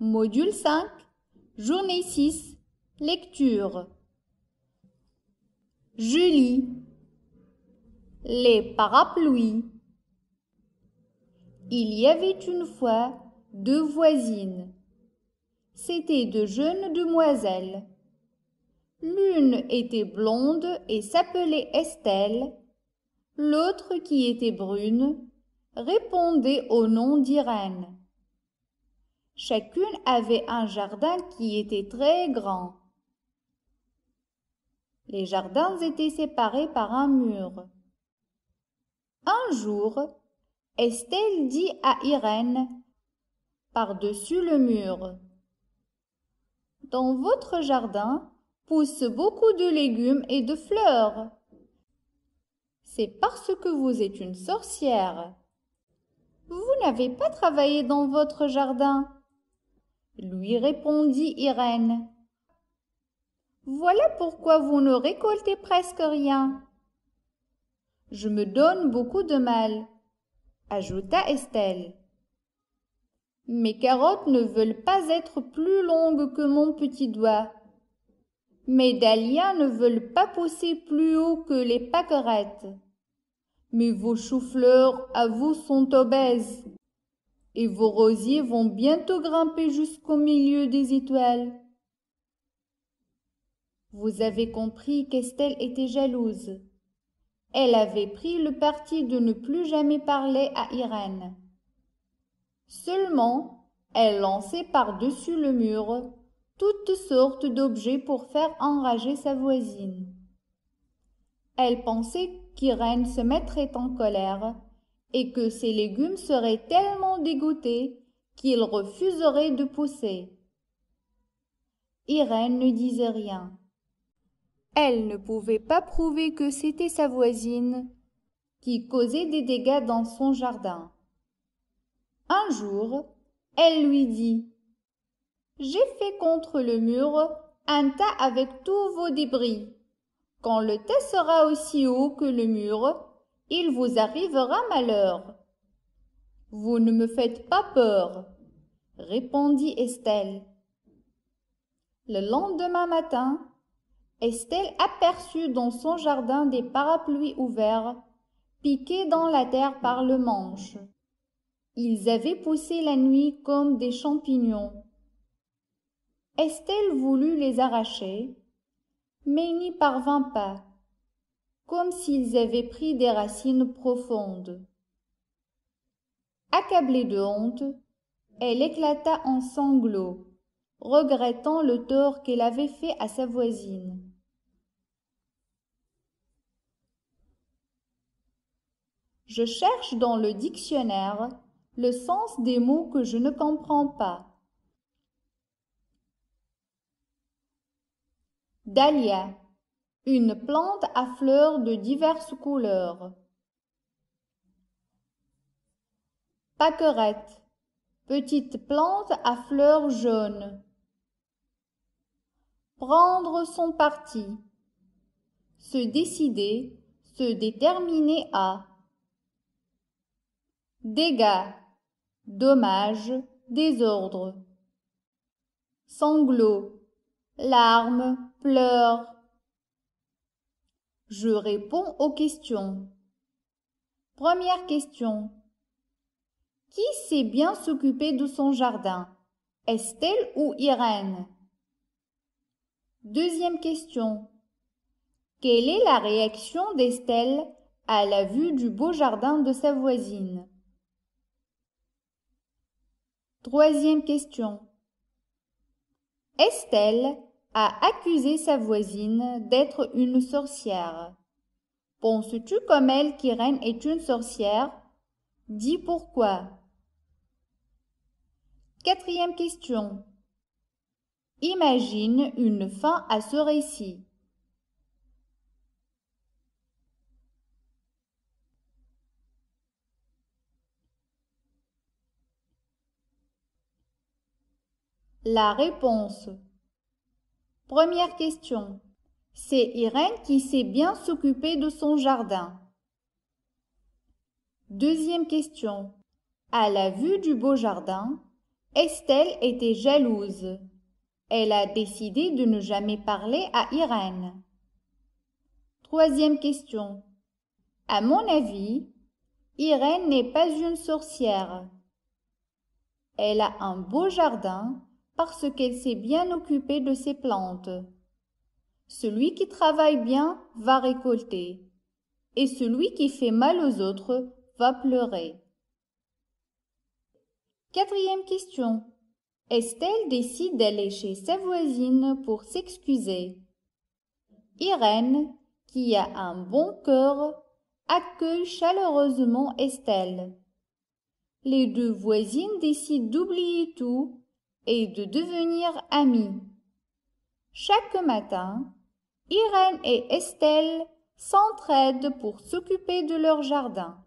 Module 5, journée 6, lecture. Julie. Les parapluies. Il y avait une fois deux voisines. C'étaient de jeunes demoiselles. L'une était blonde et s'appelait Estelle. L'autre, qui était brune, répondait au nom d'Irène. Chacune avait un jardin qui était très grand. Les jardins étaient séparés par un mur. Un jour, Estelle dit à Irène, par-dessus le mur, Dans votre jardin poussent beaucoup de légumes et de fleurs. C'est parce que vous êtes une sorcière. Vous n'avez pas travaillé dans votre jardin lui répondit Irène. Voilà pourquoi vous ne récoltez presque rien. Je me donne beaucoup de mal, ajouta Estelle. Mes carottes ne veulent pas être plus longues que mon petit doigt. Mes dahlias ne veulent pas pousser plus haut que les pâquerettes. Mais vos choux-fleurs à vous sont obèses et vos rosiers vont bientôt grimper jusqu'au milieu des étoiles. Vous avez compris qu'Estelle était jalouse. Elle avait pris le parti de ne plus jamais parler à Irène. Seulement, elle lançait par-dessus le mur toutes sortes d'objets pour faire enrager sa voisine. Elle pensait qu'Irène se mettrait en colère et que ses légumes seraient tellement dégoûtés qu'ils refuseraient de pousser. Irène ne disait rien. Elle ne pouvait pas prouver que c'était sa voisine qui causait des dégâts dans son jardin. Un jour, elle lui dit J'ai fait contre le mur un tas avec tous vos débris. Quand le tas sera aussi haut que le mur, il vous arrivera malheur. Vous ne me faites pas peur, répondit Estelle. Le lendemain matin, Estelle aperçut dans son jardin des parapluies ouverts, piqués dans la terre par le manche. Ils avaient poussé la nuit comme des champignons. Estelle voulut les arracher, mais n'y parvint pas comme s'ils avaient pris des racines profondes. Accablée de honte, elle éclata en sanglots, regrettant le tort qu'elle avait fait à sa voisine. Je cherche dans le dictionnaire le sens des mots que je ne comprends pas. Dahlia une plante à fleurs de diverses couleurs. Paquerette. Petite plante à fleurs jaunes. Prendre son parti. Se décider, se déterminer à. Dégâts. Dommages, désordre. Sanglots. Larmes, pleurs je réponds aux questions. Première question. Qui sait bien s'occuper de son jardin Estelle ou Irène Deuxième question. Quelle est la réaction d'Estelle à la vue du beau jardin de sa voisine Troisième question. Estelle a accusé sa voisine d'être une sorcière. Penses-tu comme elle qu'Irène est une sorcière Dis pourquoi. Quatrième question. Imagine une fin à ce récit. La réponse Première question. C'est Irène qui sait bien s'occuper de son jardin. Deuxième question. À la vue du beau jardin, Estelle était jalouse. Elle a décidé de ne jamais parler à Irène. Troisième question. À mon avis, Irène n'est pas une sorcière. Elle a un beau jardin parce qu'elle s'est bien occupée de ses plantes. Celui qui travaille bien va récolter, et celui qui fait mal aux autres va pleurer. Quatrième question. Estelle décide d'aller chez sa voisine pour s'excuser. Irène, qui a un bon cœur, accueille chaleureusement Estelle. Les deux voisines décident d'oublier tout et de devenir amis. Chaque matin, Irène et Estelle s'entraident pour s'occuper de leur jardin.